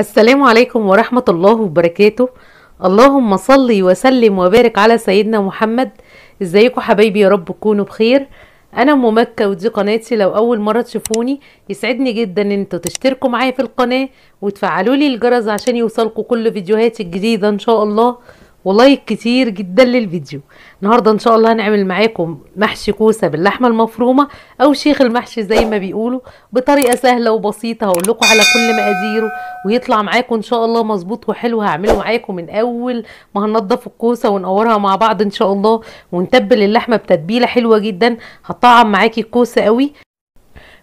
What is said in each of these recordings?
السلام عليكم ورحمة الله وبركاته اللهم صلي وسلم وبارك على سيدنا محمد ازيكم حبايبي يا رب تكونوا بخير انا ام مكه ودي قناتي لو اول مره تشوفوني يسعدني جدا ان انتوا تشتركوا معايا في القناه وتفعلوا لي الجرس عشان يوصلكم كل فيديوهاتي الجديده ان شاء الله ولايك كتير جدا للفيديو النهارده ان شاء الله هنعمل معاكم محشي كوسه باللحمه المفرومه او شيخ المحشي زي ما بيقولوا بطريقه سهله وبسيطه هقول لكم على كل مقاديره ويطلع معاكم ان شاء الله مظبوط وحلو هعمله معاكم من اول ما هننضف الكوسه ونقورها مع بعض ان شاء الله ونتبل اللحمه بتتبيله حلوه جدا هتطعم معاكي الكوسه قوي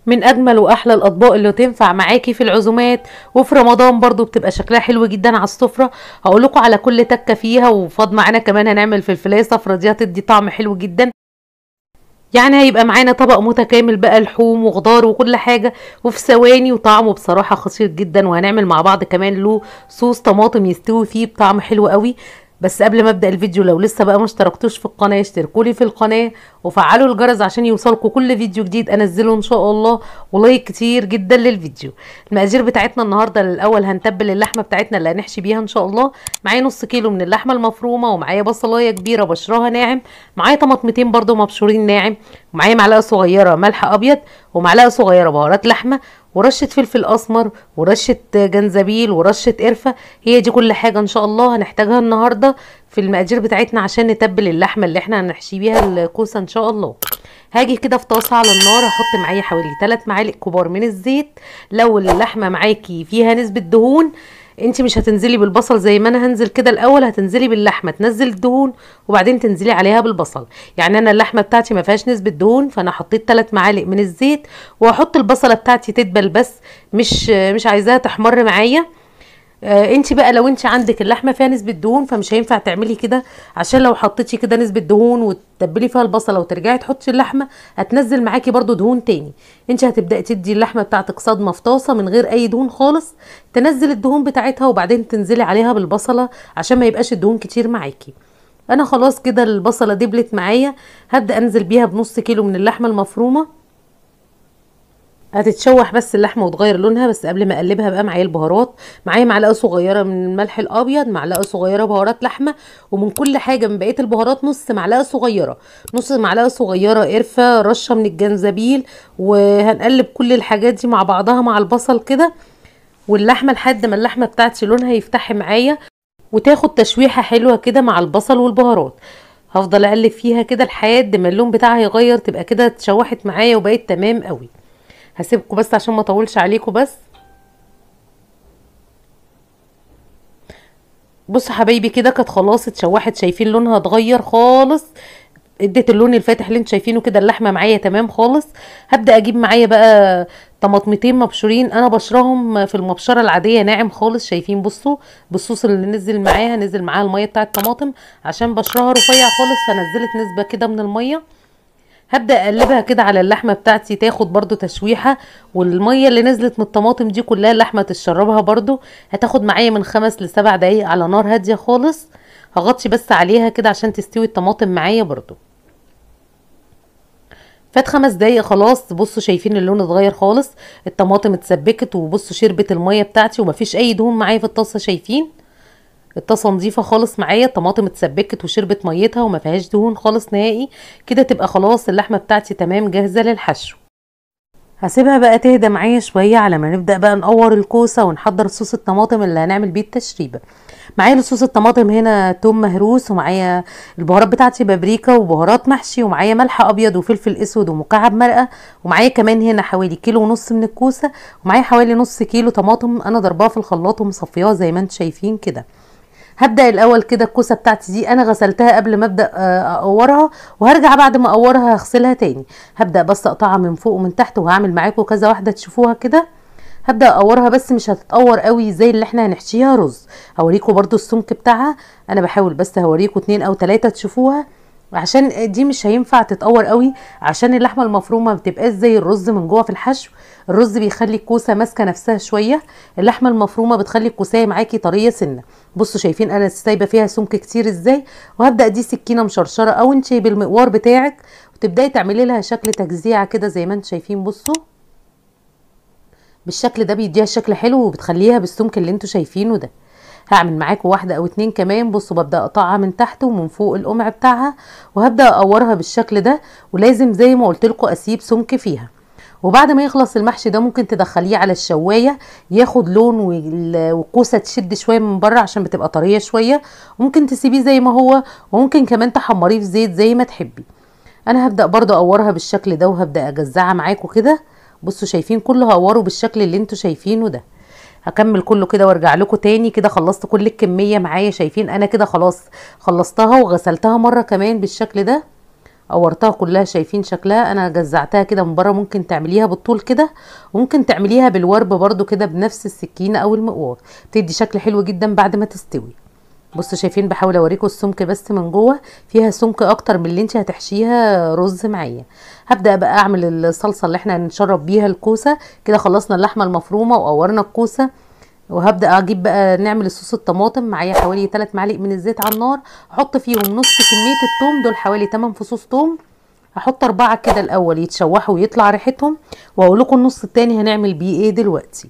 من اجمل واحلى الاطباق اللي تنفع معاكي في العزومات وفي رمضان برضو بتبقى شكلها حلو جدا على السفره هقول على كل تكه فيها وفاض معانا كمان هنعمل فلفلايه صفرا دي هتدي طعم حلو جدا يعني هيبقى معانا طبق متكامل بقى لحوم وخضار وكل حاجه وفي ثواني وطعمه بصراحه خطير جدا وهنعمل مع بعض كمان له صوص طماطم يستوي فيه بطعم حلو قوي بس قبل ما ابدا الفيديو لو لسه بقى ما اشتركتوش في القناه اشتركوا لي في القناه وفعلوا الجرس عشان يوصلكم كل فيديو جديد انزله ان شاء الله ولايك كتير جدا للفيديو المقادير بتاعتنا النهارده الاول هنتبل اللحمه بتاعتنا اللي هنحشي بيها ان شاء الله معايا نص كيلو من اللحمه المفرومه ومعايا بصلايه كبيره بشرها ناعم معايا طماطمتين برده مبشورين ناعم ومعايا معلقه صغيره ملح ابيض ومعلقه صغيره بهارات لحمه ورشه فلفل اسمر ورشه جنزبيل ورشه قرفه هي دي كل حاجه ان شاء الله هنحتاجها النهارده في المقادير بتاعتنا عشان نتبل اللحمه اللي احنا هنحشي بيها الكوسه ان شاء الله هاجي كده في طاسه على النار هحط معايا حوالي 3 معالق كبار من الزيت لو اللحمه معاكي فيها نسبه دهون انت مش هتنزلي بالبصل زي ما انا هنزل كده الاول هتنزلي باللحمه تنزل الدهون وبعدين تنزلي عليها بالبصل يعني انا اللحمه بتاعتي ما فيهاش نسبه دهون فانا حطيت 3 معالق من الزيت واحط البصله بتاعتي تدبل بس مش مش عايزاها تحمر معايا آه انت بقى لو انت عندك اللحمه فيها نسبه دهون فمش هينفع تعملي كده عشان لو حطيتي كده نسبه دهون وتتبلي فيها البصله وترجعي تحطي اللحمه هتنزل معاكي برده دهون تاني انت هتبداي تدي اللحمه بتاعتك صدمه في طاسه من غير اي دهون خالص تنزل الدهون بتاعتها وبعدين تنزلي عليها بالبصله عشان ما يبقاش الدهون كتير معاكي انا خلاص كده البصله دبلت معايا هبدا انزل بيها بنص كيلو من اللحمه المفرومه هتتشوح بس اللحمه وتغير لونها بس قبل ما اقلبها بقى معايا البهارات معايا معلقه صغيره من الملح الابيض معلقه صغيره بهارات لحمه ومن كل حاجه من بقيه البهارات نص معلقه صغيره نص معلقه صغيره قرفه رشه من الجنزبيل وهنقلب كل الحاجات دي مع بعضها مع البصل كده واللحمه لحد ما اللحمه بتاعتي لونها يفتح معايا وتاخد تشويحه حلوه كده مع البصل والبهارات هفضل اقلب فيها كده لحد ما اللون بتاعها يغير تبقى كده اتشوحت معايا وبقت تمام قوي هسيبكم بس عشان ما اطولش عليكم بس بصوا حبايبي كده كانت خلاص اتشوحت شايفين لونها اتغير خالص اديت اللون الفاتح اللي انتوا شايفينه كده اللحمه معايا تمام خالص هبدا اجيب معايا بقى طماطمتين مبشورين انا بشرهم في المبشره العاديه ناعم خالص شايفين بصوا بالصوص اللي نزل معاها نزل معاها الميه بتاعه الطماطم عشان بشرها رفيع خالص فنزلت نسبه كده من الميه هبدا اقلبها كده على اللحمه بتاعتي تاخد برده تشويحه والميه اللي نزلت من الطماطم دي كلها اللحمه تشربها برده هتاخد معايا من خمس لسبع دقايق على نار هاديه خالص هغطي بس عليها كده عشان تستوي الطماطم معايا برده فات خمس دقايق خلاص بصوا شايفين اللون اتغير خالص الطماطم اتسبكت وبصوا شربت الميه بتاعتي ومفيش اي دهون معايا في الطاسه شايفين الطاسه نظيفه خالص معايا الطماطم اتسبكت وشربت ميتها وما فيهاش دهون خالص نهائي كده تبقى خلاص اللحمه بتاعتي تمام جاهزه للحشو هسيبها بقى تهدى معايا شويه على ما نبدا بقى نقور الكوسه ونحضر صوص الطماطم اللي هنعمل بيه التشريبه معايا صوص الطماطم هنا توم مهروس ومعايا البهارات بتاعتي بابريكا وبهارات محشي ومعايا ملح ابيض وفلفل اسود ومكعب مرقه ومعايا كمان هنا حوالي كيلو ونص من الكوسه ومعايا حوالي نص كيلو طماطم انا ضرباها في الخلاط ومصفياها زي ما انتم شايفين كده هبدا الاول كده الكوسه بتاعتي دي انا غسلتها قبل ما ابدا آه، اقورها وهرجع بعد ما اقورها هغسلها تاني هبدا بس اقطعها من فوق ومن تحت وهعمل معاكم كذا واحده تشوفوها كده هبدا اقورها بس مش هتتقور قوي زي اللي احنا هنحشيها رز هوريكم برده السمك بتاعها انا بحاول بس هوريكم اتنين او تلاته تشوفوها عشان دي مش هينفع تتقور قوي عشان اللحمه المفرومه ما بتبقاش زي الرز من جوه في الحشو الرز بيخلي الكوسه ماسكه نفسها شويه اللحمه المفرومه بتخلي الكوسايه معاكي طريه سنه بصوا شايفين انا سايبه فيها سمك كتير ازاي وهبدا دي سكينه مشرشره او انت بالمقوار بتاعك وتبداي تعملي لها شكل تجزيعه كده زي ما انتم شايفين بصوا بالشكل ده بيديها شكل حلو وبتخليها بالسمك اللي انتم شايفينه ده هعمل معاكم واحدة او اتنين كمان بصوا ببدأ اقطعها من تحت ومن فوق القمع بتاعها وهبدأ اقورها بالشكل ده ولازم زي ما قلت لكم اسيب سمك فيها وبعد ما يخلص المحشي ده ممكن تدخليه على الشوايه ياخد لون والكوسه تشد شويه من بره عشان بتبقى طريه شويه وممكن تسيبيه زي ما هو وممكن كمان تحمريه في زيت زي ما تحبي انا هبدا برضو اقورها بالشكل ده وهبدا اجزعها معاكم كده بصوا شايفين كله هقوره بالشكل اللي انتوا شايفينه ده هكمل كله كده وارجع لكم تاني كده خلصت كل الكميه معايا شايفين انا كده خلاص خلصتها وغسلتها مره كمان بالشكل ده قورتها كلها شايفين شكلها انا جزعتها كده من بره ممكن تعمليها بالطول كده وممكن تعمليها بالورب برده كده بنفس السكينه او المقوار بتدي شكل حلو جدا بعد ما تستوي بصوا شايفين بحاول اوريكم السمك بس من جوه فيها سمك اكتر من اللي انت هتحشيها رز معايا هبدا بقى اعمل الصلصه اللي احنا هنشرب بيها الكوسه كده خلصنا اللحمه المفرومه وقورنا الكوسه وهبدا اجيب بقى نعمل صوص الطماطم معايا حوالي 3 معالق من الزيت على النار احط فيهم نص كميه التوم دول حوالي 8 فصوص توم هحط اربعه كده الاول يتشوحوا ويطلع ريحتهم واقول لكم النص التاني هنعمل بيه ايه دلوقتي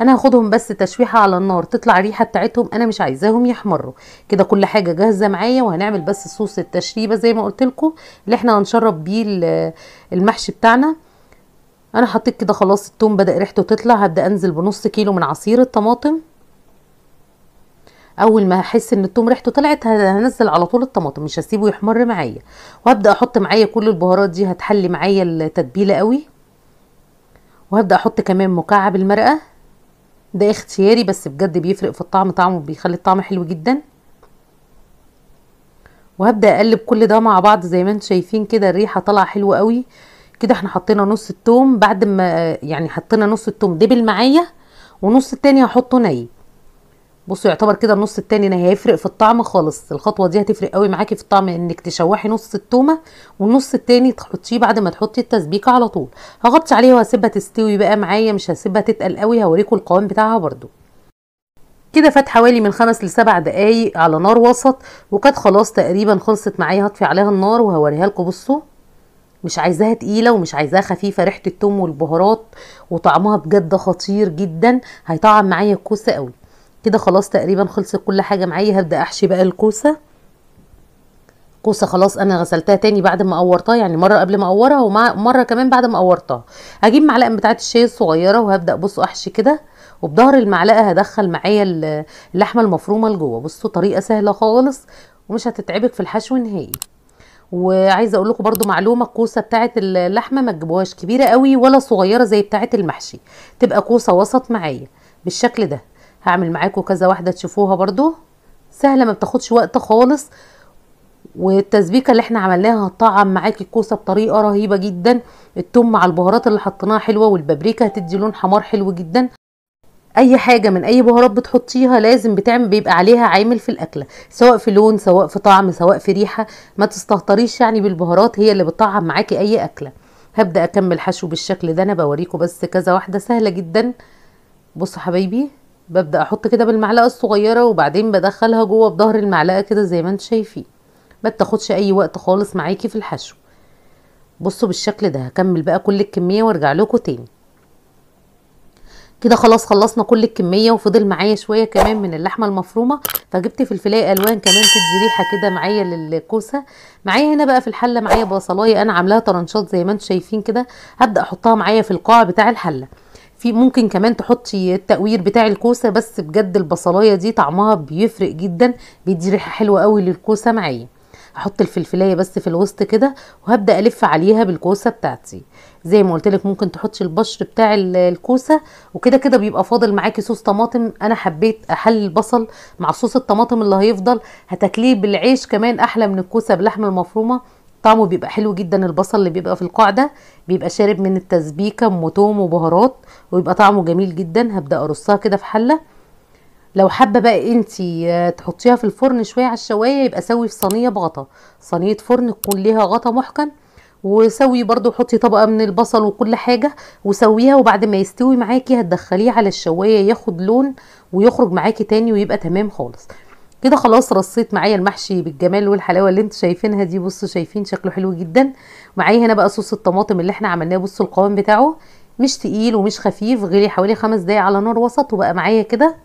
انا هاخدهم بس تشويحه على النار تطلع الريحه بتاعتهم انا مش عايزاهم يحمروا كده كل حاجه جاهزه معايا وهنعمل بس صوص التشريبه زي ما قلت لكم اللي احنا هنشرب بيه المحشي بتاعنا انا حطيت كده خلاص التوم بدا ريحته تطلع هبدا انزل بنص كيلو من عصير الطماطم اول ما احس ان التوم ريحته طلعت هنزل على طول الطماطم مش هسيبه يحمر معايا وهبدا احط معايا كل البهارات دي هتحلي معايا التتبيله قوي وهبدا احط كمان مكعب المرقه ده اختياري بس بجد بيفرق في الطعم طعمه بيخلي الطعم حلو جدا وهبدا اقلب كل ده مع بعض زي ما انتم شايفين كده الريحه طالعه حلوه قوي كده احنا حطينا نص التوم بعد ما يعني حطينا نص التوم دبل معايا ونص التاني هحطه ني بصوا يعتبر كده النص التاني انا هيفرق في الطعم خالص الخطوه دي هتفرق قوي معاكي في الطعم انك تشوحي نص التومه والنص التاني تحطيه بعد ما تحطي التسبيكه على طول هغطي عليها وهسيبها تستوي بقى معايا مش هسيبها تتقل قوي هوريكم القوام بتاعها برضو كده فات حوالي من خمس لسبع دقايق على نار وسط وكانت خلاص تقريبا خلصت معايا هطفي عليها النار وهوريها لكم بصوا مش عايزاها تقيلة ومش عايزاها خفيفة ريحة التوم والبهارات وطعمها بجد خطير جدا هيطعم معايا الكوسة قوي كده خلاص تقريبا خلصت كل حاجه معايا هبدا احشي بقى الكوسه كوسه خلاص انا غسلتها تاني بعد ما قورتها يعني مره قبل ما اقورها ومره كمان بعد ما قورتها هجيب معلقه بتاعه الشاي الصغيره وهبدا بصوا احشي كده وبظهر المعلقه هدخل معايا اللحمه المفرومه لجوه بصوا طريقه سهله خالص ومش هتتعبك في الحشو نهائي وعايزه اقول لكم برده معلومه الكوسه بتاعه اللحمه ما تجيبوهاش كبيره قوي ولا صغيره زي بتاعه المحشي تبقى كوسه وسط معايا بالشكل ده هعمل معاكم كذا واحده تشوفوها برضو سهله ما بتاخدش وقت خالص والتسبيكه اللي احنا عملناها هتطعم معاكي الكوسه بطريقه رهيبه جدا التوم مع البهارات اللي حطيناها حلوه والبابريكا هتدي لون حمار حلو جدا اي حاجه من اي بهارات بتحطيها لازم بتعمل بيبقى عليها عامل في الاكله سواء في لون سواء في طعم سواء في ريحه ما تستهتريش يعني بالبهارات هي اللي بتطعم معاكي اي اكله هبدا اكمل حشو بالشكل ده انا بوريكم بس كذا واحده سهله جدا بصوا حبايبي ببدأ احط كده بالمعلقة الصغيرة وبعدين بدخلها جوه بظهر المعلقة كده زي ما انتوا شايفين ما بتاخدش اي وقت خالص معاكي في الحشو بصوا بالشكل ده هكمل بقى كل الكمية وارجع لكم تاني كده خلاص خلصنا كل الكمية وفضل معايا شوية كمان من اللحمة المفرومة فجبت فلفلاية الوان كمان تدي ريحة كده معايا للكوسة معايا هنا بقى في الحلة معايا بصلاية انا عاملاها طرنشات زي ما انتم شايفين كده هبدأ احطها معايا في القاع بتاع الحلة في ممكن كمان تحطي التقوير بتاع الكوسه بس بجد البصلايه دي طعمها بيفرق جدا بيدي ريحه حلوه قوي للكوسه معايا هحط الفلفلايه بس في الوسط كده وهبدا الف عليها بالكوسه بتاعتي زي ما قلت لك ممكن تحطي البشر بتاع الكوسه وكده كده بيبقى فاضل معاكي صوص طماطم انا حبيت احلي البصل مع صوص الطماطم اللي هيفضل هتاكليه بالعيش كمان احلى من الكوسه باللحمه المفرومه طعمه بيبقى حلو جدا البصل اللي بيبقى في القاع ده بيبقى شارب من التسبيكه ام وبهارات ويبقى طعمه جميل جدا هبدا ارصها كده في حله لو حابه بقى انتي آه، تحطيها في الفرن شويه على الشوايه يبقى سوي في صينيه بغطا صينيه فرن تكون ليها غطا محكم وسوي برضو حطي طبقه من البصل وكل حاجه وسويها وبعد ما يستوي معاكي هتدخليه على الشوايه ياخد لون ويخرج معاكي تاني ويبقى تمام خالص كده خلاص رصيت معايا المحشي بالجمال والحلاوه اللي انتوا شايفينها دي بصوا شايفين شكله حلو جدا معايا هنا بقى صوص الطماطم اللي احنا عملناه بصوا القوام بتاعه مش تقيل ومش خفيف غلي حوالي خمس دقايق على نار وسط وبقى معايا كده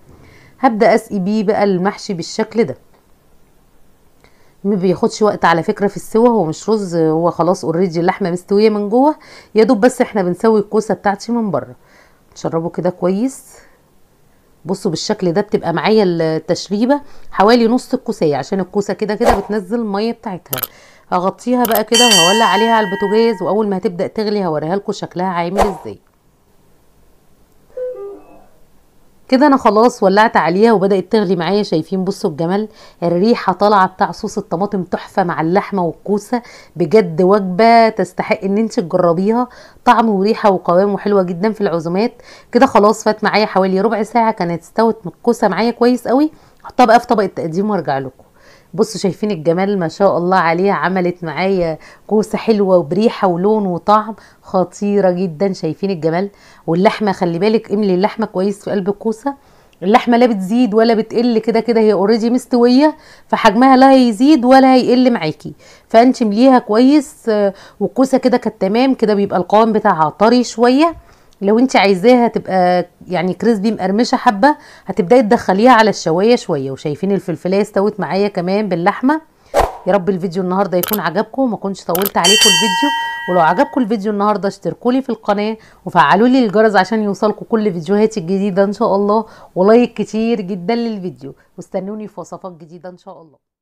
هبدا اسقي بيه بقى المحشي بالشكل ده ما بياخدش وقت على فكره في السوى هو مش رز هو خلاص اوريدي اللحمه مستويه من جوه يا دوب بس احنا بنسوي الكوسه بتاعتي من بره نشربه كده كويس بصوا بالشكل ده بتبقى معايا التشريبه حوالي نص الكوسيه عشان الكوسه كده كده بتنزل الميه بتاعتها هغطيها بقى كده وهولع عليها على البوتاجاز واول ما هتبدا تغلي هوريها لكم شكلها عامل ازاي كده انا خلاص ولعت عليها وبدات تغلي معايا شايفين بصوا الجمال الريحه طالعه بتاع صوص الطماطم تحفه مع اللحمه والكوسه بجد وجبه تستحق ان انت تجربيها طعم وريحه وقوام وحلوه جدا في العزومات كده خلاص فات معايا حوالي ربع ساعه كانت استوت الكوسه معايا كويس قوي احطها بقى في طبق التقديم وارجع لكم بصوا شايفين الجمال ما شاء الله عليها عملت معايا كوسه حلوه وبريحه ولون وطعم خطيره جدا شايفين الجمال واللحمه خلي بالك املي اللحمه كويس في قلب الكوسه اللحمه لا بتزيد ولا بتقل كده كده هي اوريدي مستويه فحجمها لا هيزيد ولا هيقل معاكي فانت مليها كويس آه، والكوسه كده كانت تمام كده بيبقى القوام بتاعها طري شويه لو انت عايزاها تبقى يعني كريسبي مقرمشه حبه هتبداي تدخليها على الشوايه شويه وشايفين الفلفلايه استوت معايا كمان باللحمه يا رب الفيديو النهارده يكون عجبكم وما كنتش طولت عليكم الفيديو ولو عجبكم الفيديو النهارده اشتركوا لي في القناه وفعلوا لي الجرس عشان يوصلكم كل فيديوهاتي الجديده ان شاء الله ولايك كتير جدا للفيديو واستنوني في وصفات جديده ان شاء الله